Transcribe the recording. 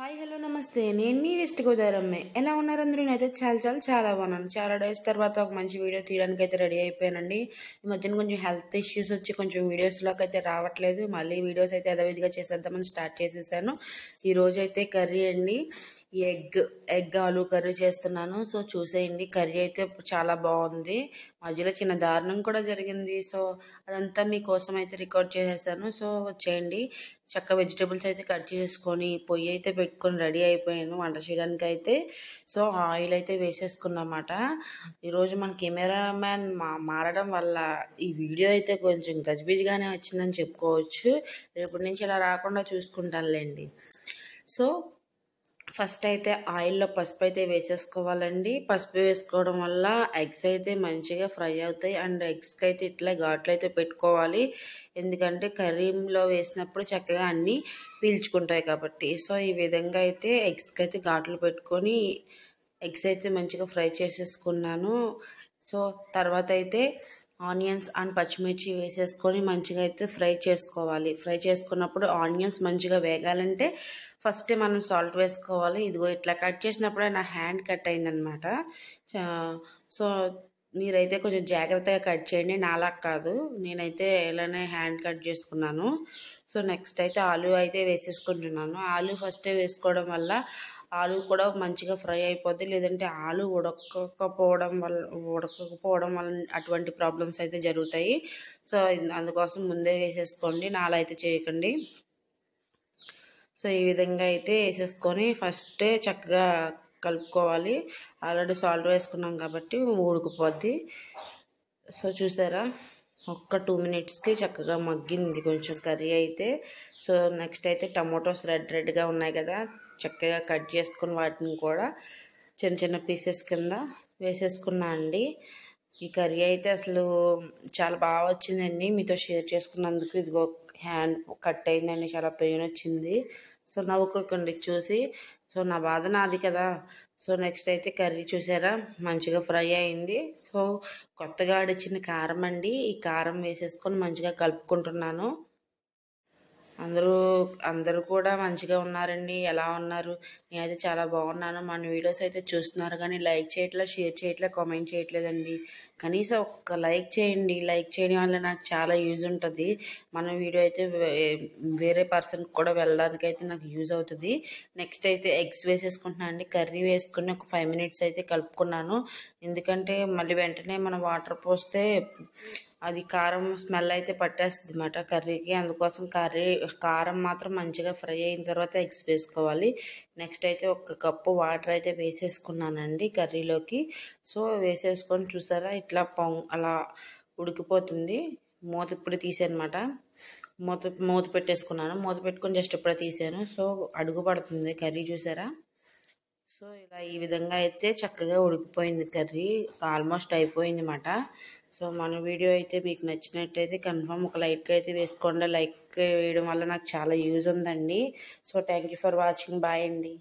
hi hello నమస్తే నేను మీ west Godavari అమ్మాయి ఎలా ఉన్నారు అందరూ అయితే చాలా చాలా చాలా బాగున్నాను చాలా డేస్ తర్వాత ఒక మంచి వీడియో తీయడానికి అయితే రెడీ అయిపోయానండి ఈ మధ్యన కొంచెం హెల్త్ ఇష్యూస్ వచ్చి కొంచెం వీడియోస్లోకి అయితే రావట్లేదు మళ్ళీ వీడియోస్ అయితే యథావిధిగా చేసేద్దామని స్టార్ట్ చేసేసాను ఈరోజు అయితే కర్రీ అండి ఎగ్ ఎగ్ ఆలు కర్రీ చేస్తున్నాను సో చూసేయండి కర్రీ అయితే చాలా బాగుంది మధ్యలో చిన్న దారుణం కూడా జరిగింది సో అదంతా మీకోసం అయితే రికార్డ్ చేసేసాను సో వచ్చేయండి చక్క వెజిటేబుల్స్ అయితే కట్ చేసుకొని పొయ్యి అయితే పెట్టుకొని రెడీ అయిపోయాను వంట చేయడానికి అయితే సో ఆయిల్ అయితే వేసేసుకున్నమాట ఈరోజు మన కెమెరా మ్యాన్ మా మారడం వల్ల ఈ వీడియో అయితే కొంచెం గజిబిజిగానే వచ్చిందని చెప్పుకోవచ్చు రేపటి నుంచి ఇలా రాకుండా చూసుకుంటానులేండి సో ఫస్ట్ అయితే ఆయిల్లో పసుపు అయితే వేసేసుకోవాలండి పసుపు వేసుకోవడం వల్ల ఎగ్స్ అయితే మంచిగా ఫ్రై అవుతాయి అండ్ ఎగ్స్కి అయితే ఇట్లా ఘాట్లు అయితే పెట్టుకోవాలి ఎందుకంటే కర్రీలో వేసినప్పుడు చక్కగా అన్నీ పీల్చుకుంటాయి కాబట్టి సో ఈ విధంగా అయితే ఎగ్స్కి అయితే ఘాట్లు పెట్టుకొని ఎగ్స్ అయితే మంచిగా ఫ్రై చేసేసుకున్నాను సో తర్వాత అయితే ఆనియన్స్ అండ్ పచ్చిమిర్చి వేసేసుకొని మంచిగా అయితే ఫ్రై చేసుకోవాలి ఫ్రై చేసుకున్నప్పుడు ఆనియన్స్ మంచిగా వేగాలంటే ఫస్ట్ మనం సాల్ట్ వేసుకోవాలి ఇదిగో ఇట్లా కట్ చేసినప్పుడే నా హ్యాండ్ కట్ అయిందనమాట సో మీరైతే కొంచెం జాగ్రత్తగా కట్ చేయండి నాలా కాదు నేనైతే ఇలానే హ్యాండ్ కట్ చేసుకున్నాను సో నెక్స్ట్ అయితే ఆలు అయితే వేసేసుకుంటున్నాను ఆలు ఫస్టే వేసుకోవడం వల్ల ఆలు కూడా మంచిగా ఫ్రై అయిపోద్ది లేదంటే ఆలు ఉడకకపోవడం వల్ల ఉడకపోవడం వల్ల అటువంటి ప్రాబ్లమ్స్ అయితే జరుగుతాయి సో అందుకోసం ముందే వేసేసుకోండి నాలా అయితే చేయకండి సో ఈ విధంగా అయితే వేసేసుకొని ఫస్టే చక్కగా కలుపుకోవాలి ఆల్రెడీ సాల్ట్ వేసుకున్నాం కాబట్టి ఉడికిపోద్ది సో చూసారా ఒక్క టూ మినిట్స్కి చక్కగా మగ్గింది కొంచెం కర్రీ అయితే సో నెక్స్ట్ అయితే టమాటోస్ రెడ్ రెడ్గా ఉన్నాయి కదా చక్కగా కట్ చేసుకుని వాటిని కూడా చిన్న చిన్న పీసెస్ కింద వేసేసుకున్నా అండి ఈ కర్రీ అయితే అసలు చాలా బాగా వచ్చిందండి మీతో షేర్ చేసుకున్నందుకు ఇదిగో హ్యాండ్ కట్ అయిందండి చాలా పెయిన్ వచ్చింది సో నవ్వుకోకండి చూసి సో నా బాధ నాది కదా సో నెక్స్ట్ అయితే కర్రీ చూసారా మంచిగా ఫ్రై అయింది సో కొత్తగా ఆడిచ్చిన కారం అండి ఈ కారం వేసేసుకొని మంచిగా కలుపుకుంటున్నాను అందరూ అందరూ కూడా మంచిగా ఉన్నారండి ఎలా ఉన్నారు నేనైతే చాలా బాగున్నాను మన వీడియోస్ అయితే చూస్తున్నారు కానీ లైక్ చేయట్లే షేర్ చేయట్లే కామెంట్ చేయట్లేదండి కనీసం ఒక్క లైక్ చేయండి లైక్ చేయడం వల్ల నాకు చాలా యూజ్ ఉంటుంది మన వీడియో అయితే వేరే పర్సన్కి కూడా వెళ్ళడానికి అయితే నాకు యూజ్ అవుతుంది నెక్స్ట్ అయితే ఎగ్స్ వేసేసుకుంటున్నాను అండి కర్రీ వేసుకుని ఒక ఫైవ్ మినిట్స్ అయితే కలుపుకున్నాను ఎందుకంటే మళ్ళీ వెంటనే మనం వాటర్ పోస్తే అది కారం స్మెల్ అయితే పట్టేస్తుంది అన్నమాట కర్రీకి అందుకోసం కర్రీ కారం మాత్రం మంచిగా ఫ్రై అయిన తర్వాత ఎగ్స్ వేసుకోవాలి నెక్స్ట్ అయితే ఒక కప్పు వాటర్ అయితే వేసేసుకున్నానండి కర్రీలోకి సో వేసేసుకొని చూసారా ఇట్లా పొంగ్ అలా ఉడికిపోతుంది మూత ఇప్పుడు తీసానమాట మూత మూత పెట్టేసుకున్నాను మూత పెట్టుకొని జస్ట్ ఇప్పుడు తీసాను సో అడుగు పడుతుంది కర్రీ చూసారా సో ఇలా ఈ విధంగా అయితే చక్కగా ఉడికిపోయింది కర్రీ ఆల్మోస్ట్ అయిపోయింది అనమాట సో మన వీడియో అయితే మీకు నచ్చినట్టయితే కన్ఫర్మ్ ఒక లైక్ అయితే వేసుకోండి లైక్ వేయడం వల్ల నాకు చాలా యూజ్ ఉందండి so thank for watching bye అండి